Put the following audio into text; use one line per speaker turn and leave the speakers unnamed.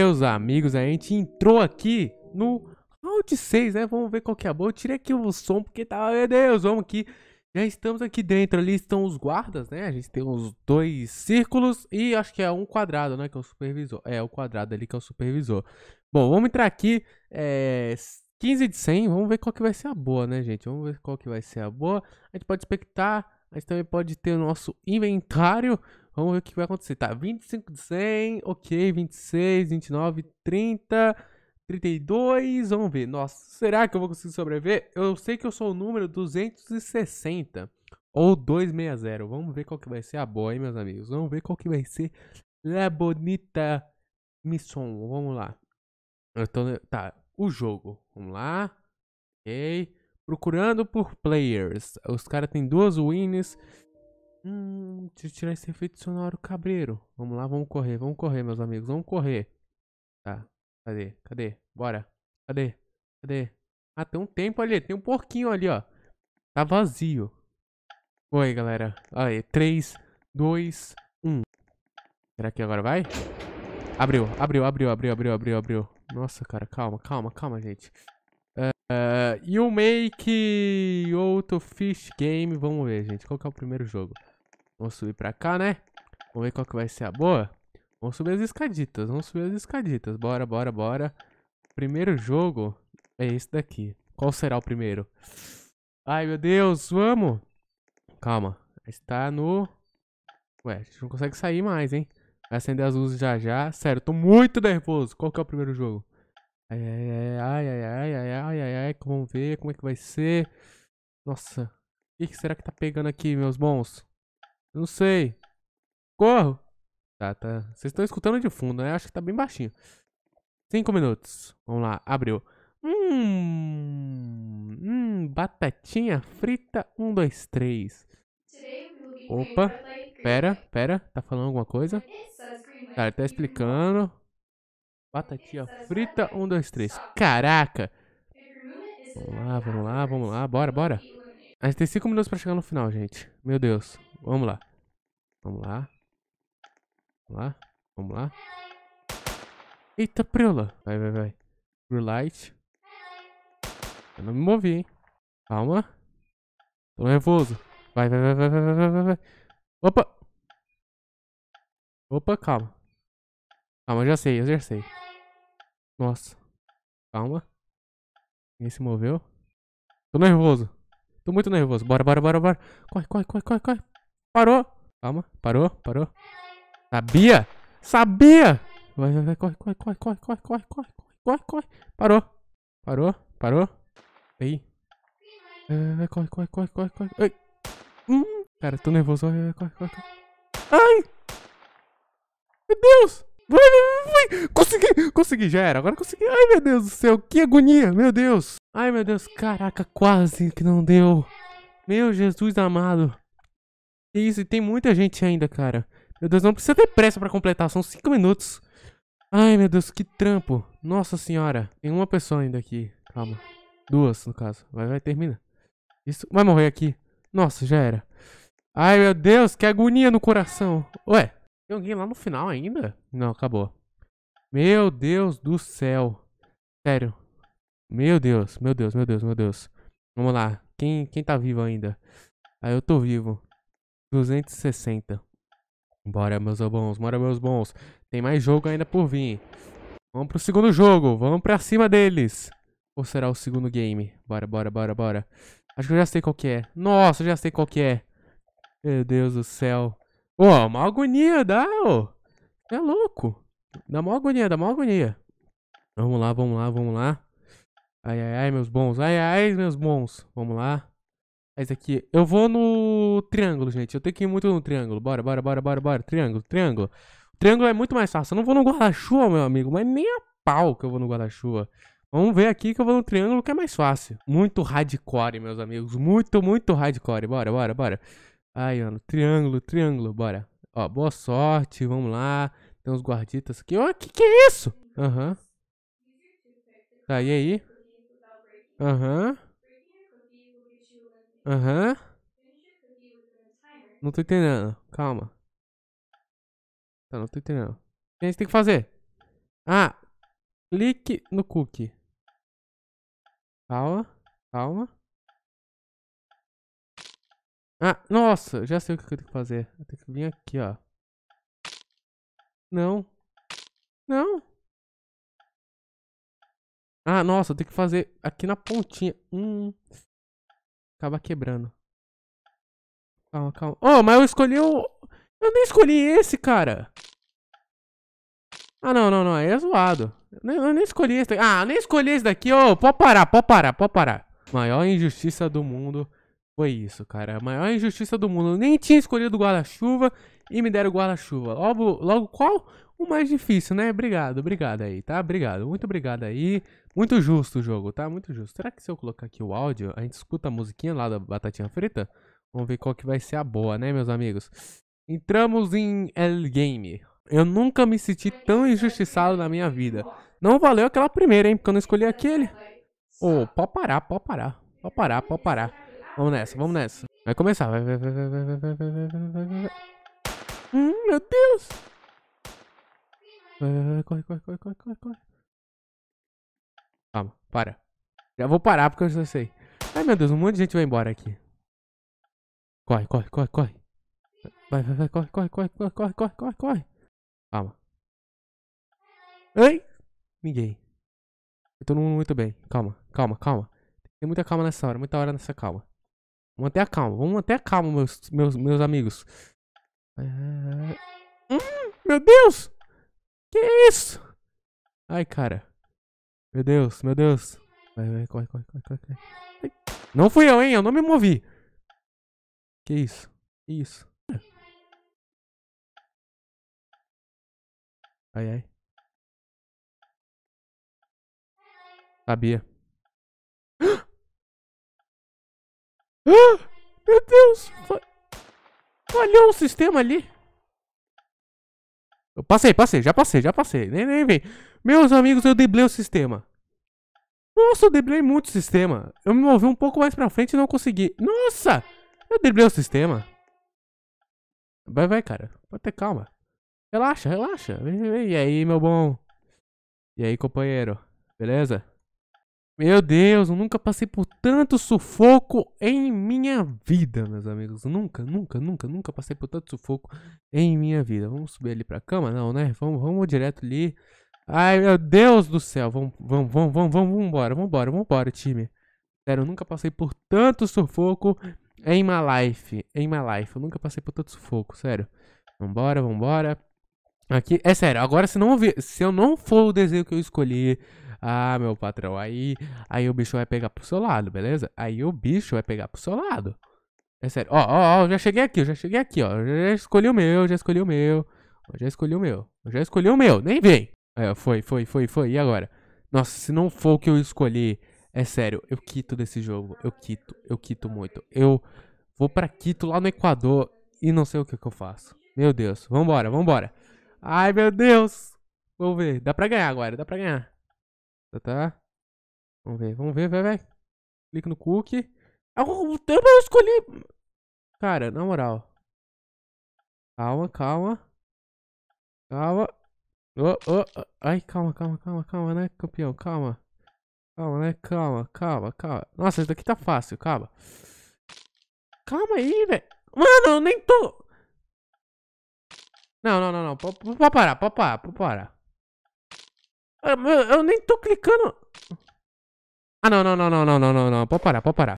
Meus amigos, a gente entrou aqui no round 6, né? Vamos ver qual que é a boa. Eu tirei aqui o som porque tava... Meu Deus, vamos aqui. Já estamos aqui dentro. Ali estão os guardas, né? A gente tem uns dois círculos e acho que é um quadrado, né? Que é o supervisor. É, o quadrado ali que é o supervisor. Bom, vamos entrar aqui. É... 15 de 100. Vamos ver qual que vai ser a boa, né, gente? Vamos ver qual que vai ser a boa. A gente pode expectar. A gente também pode ter o nosso inventário. Vamos ver o que vai acontecer. Tá, 25 de 100, ok, 26, 29, 30, 32, vamos ver. Nossa, será que eu vou conseguir sobreviver? Eu sei que eu sou o número 260 ou 260. Vamos ver qual que vai ser a boa, hein, meus amigos. Vamos ver qual que vai ser La Bonita Missão. Vamos lá. Eu tô... Tá, o jogo. Vamos lá. Ok. Procurando por players. Os caras têm duas wins. Hum, eu tirar esse efeito sonoro cabreiro. Vamos lá, vamos correr, vamos correr, meus amigos, vamos correr. Tá, cadê, cadê, bora, cadê, cadê? Ah, tem um tempo ali, tem um porquinho ali, ó. Tá vazio. Oi, galera. Aí, 3, 2, 1. Será que agora vai? Abriu, abriu, abriu, abriu, abriu, abriu, abriu. Nossa, cara, calma, calma, calma, gente. Uh, you make outro fish game. Vamos ver, gente. Qual que é o primeiro jogo? Vamos subir pra cá, né? Vamos ver qual que vai ser a boa. Vamos subir as escaditas, vamos subir as escaditas. Bora, bora, bora. Primeiro jogo é esse daqui. Qual será o primeiro? Ai, meu Deus, vamos! Calma, está no... Ué, a gente não consegue sair mais, hein? Vai acender as luzes já já. Sério, tô muito nervoso. Qual que é o primeiro jogo? Ai, ai, ai, ai, ai, ai, ai, ai, Vamos ver como é que vai ser. Nossa, o que será que tá pegando aqui, meus bons? Não sei. Corro! Tá, tá. Vocês estão escutando de fundo, né? Acho que tá bem baixinho. Cinco minutos. Vamos lá, abriu. Hum, hum batatinha frita. Um, dois, três. Opa, pera, pera. Tá falando alguma coisa? Tá, ele tá explicando. Batatinha frita. Um, dois, três. Caraca! Vamos lá, vamos lá, vamos lá. Bora, bora. A gente tem cinco minutos pra chegar no final, gente. Meu Deus. Vamos lá. Vamos lá. Vamos lá. Vamos lá. Eita, preula. Vai, vai, vai. Blue light. Eu não me movi, hein. Calma. Tô nervoso. Vai, vai, vai, vai, vai, vai, vai, vai. Opa. Opa, calma. Calma, já sei, eu já sei. Nossa. Calma. quem se moveu. Tô nervoso. Tô muito nervoso. Bora, bora, bora, bora. Corre, corre, corre, corre, corre. Parou. Calma. Parou, parou. Sabia? Sabia! Vai, vai, vai. Corre, corre, corre, corre, corre, corre, corre, corre, corre. Parou. Parou, parou. Aí. Vai, vai, corre, corre, corre, corre, corre. Ai. Hum. Cara, tô nervoso. Vai, vai, corre, corre, corre. Ai! Meu Deus! Vai, vai, vai! Consegui! Consegui, já era. Agora consegui. Ai, meu Deus do céu. Que agonia, meu Deus. Ai, meu Deus. Caraca, quase que não deu. Meu Jesus amado. Isso, e tem muita gente ainda, cara. Meu Deus, não precisa ter pressa pra completar, são 5 minutos. Ai, meu Deus, que trampo. Nossa senhora, tem uma pessoa ainda aqui. Calma. Duas, no caso. Vai, vai, termina. Isso, vai morrer aqui. Nossa, já era. Ai, meu Deus, que agonia no coração. Ué, tem alguém lá no final ainda? Não, acabou. Meu Deus do céu. Sério. Meu Deus, meu Deus, meu Deus, meu Deus. Vamos lá. Quem, quem tá vivo ainda? Ah, eu tô vivo. 260. Bora, meus bons, bora, meus bons. Tem mais jogo ainda por vir. Vamos pro segundo jogo, vamos pra cima deles. Ou será o segundo game? Bora, bora, bora, bora. Acho que eu já sei qual que é. Nossa, eu já sei qual que é. Meu Deus do céu. Pô, oh, uma agonia, dá, ô. Oh. É louco. Dá uma agonia, dá uma agonia. Vamos lá, vamos lá, vamos lá. Ai, ai, ai, meus bons. Ai, ai, meus bons. Vamos lá. Mas aqui. Eu vou no triângulo, gente. Eu tenho que ir muito no triângulo. Bora, bora, bora, bora, bora. Triângulo, triângulo. O triângulo é muito mais fácil. Eu não vou no guarda-chuva, meu amigo. Mas nem a pau que eu vou no guarda-chuva. Vamos ver aqui que eu vou no triângulo que é mais fácil. Muito hardcore, meus amigos. Muito, muito hardcore. Bora, bora, bora. Aí, mano. Triângulo, triângulo. Bora. Ó, boa sorte. Vamos lá. Tem uns guarditas aqui. Ó, que que é isso? Aham. Uhum. Tá, e aí? Aham. Uhum. Aham. Não tô entendendo. Calma. Tá, não tô entendendo. O que a gente tem que fazer? Ah, clique no cookie. Calma, calma. Ah, nossa, já sei o que eu tenho que fazer. Eu tenho que vir aqui, ó. Não. Não. Ah, nossa, eu tenho que fazer aqui na pontinha. Hum. Acaba quebrando. Calma, calma. Oh, mas eu escolhi o... Eu nem escolhi esse, cara. Ah, não, não, não. Aí é zoado. Eu nem, eu nem escolhi esse daqui. Ah, nem escolhi esse daqui. oh, pode parar, pode parar, pode parar. Maior injustiça do mundo foi isso, cara. maior injustiça do mundo. Eu nem tinha escolhido o guarda-chuva e me deram o guarda-chuva. Logo, logo qual? o mais difícil, né? Obrigado, obrigado aí, tá? Obrigado, muito obrigado aí. Muito justo o jogo, tá? Muito justo. Será que se eu colocar aqui o áudio, a gente escuta a musiquinha lá da batatinha frita? Vamos ver qual que vai ser a boa, né, meus amigos? Entramos em El Game. Eu nunca me senti tão injustiçado na minha vida. Não valeu aquela primeira, hein? Porque eu não escolhi aquele. Ô, oh, pode parar, pode parar. Pode parar, pode parar. Vamos nessa, vamos nessa. Vai começar. Vai, vai, vai, vai, vai, vai, vai, vai, vai. Hum, meu Deus. Vai, vai, vai, corre, corre, corre, corre, corre, corre. Calma, para. Já vou parar porque eu já sei. Ai, meu Deus, um monte de gente vai embora aqui. Corre, corre, corre, corre. Vai, vai, vai, corre, corre, corre, corre, corre, corre, corre, corre. Calma. Ai! Ninguém. Eu tô muito bem. Calma, calma, calma. Tem muita calma nessa hora, muita hora nessa calma. Vamos manter a calma, vamos manter a calma, meus, meus, meus amigos. É... Hum, meu Deus! Que isso? Ai, cara. Meu Deus, meu Deus. Vai, vai, corre, corre, corre, corre. Não fui eu, hein? Eu não me movi. Que isso? Que isso? Ai, ai. Sabia. Ah! Meu Deus! Falhou um sistema ali. Eu passei, passei, já passei, já passei. Nem, nem vem. Meus amigos, eu deblei o sistema. Nossa, eu deblei muito o sistema. Eu me movi um pouco mais pra frente e não consegui. Nossa! Eu deblei o sistema. Vai, vai, cara. Pode ter calma. Relaxa, relaxa. E aí, meu bom? E aí, companheiro? Beleza? Meu Deus, eu nunca passei por tanto sufoco em minha vida, meus amigos. Nunca, nunca, nunca, nunca passei por tanto sufoco em minha vida. Vamos subir ali pra cama? Não, né? Vamos, vamos direto ali. Ai, meu Deus do céu. Vamos, vamos, vamos, vamos, vamos embora, vamos embora, vamos embora, time. Sério, eu nunca passei por tanto sufoco em my life. Em my life. Eu nunca passei por tanto sufoco, sério. Vambora, vambora. Aqui, é sério, agora se não se eu não for o desenho que eu escolhi, ah, meu patrão, aí, aí o bicho vai pegar pro seu lado, beleza? Aí o bicho vai pegar pro seu lado. É sério. Ó, ó, ó, já cheguei aqui, já cheguei aqui, ó. já escolhi o meu, já escolhi o meu. já escolhi o meu. já escolhi o meu, nem vem. É, foi, foi, foi, foi. E agora? Nossa, se não for o que eu escolhi, é sério, eu quito desse jogo. Eu quito, eu quito muito. Eu vou pra Quito lá no Equador e não sei o que, que eu faço. Meu Deus, vambora, vambora. Ai, meu Deus. Vamos ver, dá pra ganhar agora, dá pra ganhar. Tá, tá. Vamos ver, vamos ver, vai, vai. Clica no cookie. Ah, o tempo eu escolhi. Cara, na moral. Calma, calma. Calma. Oh, oh, Ai, calma, calma, calma, calma, né, campeão? Calma. Calma, né? Calma, calma, calma. Nossa, isso daqui tá fácil, calma. Calma aí, velho. Mano, eu nem tô. Não, não, não, não. Pode parar, pode parar, pode parar. Ah, eu, eu nem tô clicando. Ah, não, não, não, não, não, não, não, não. Pode parar, pode parar.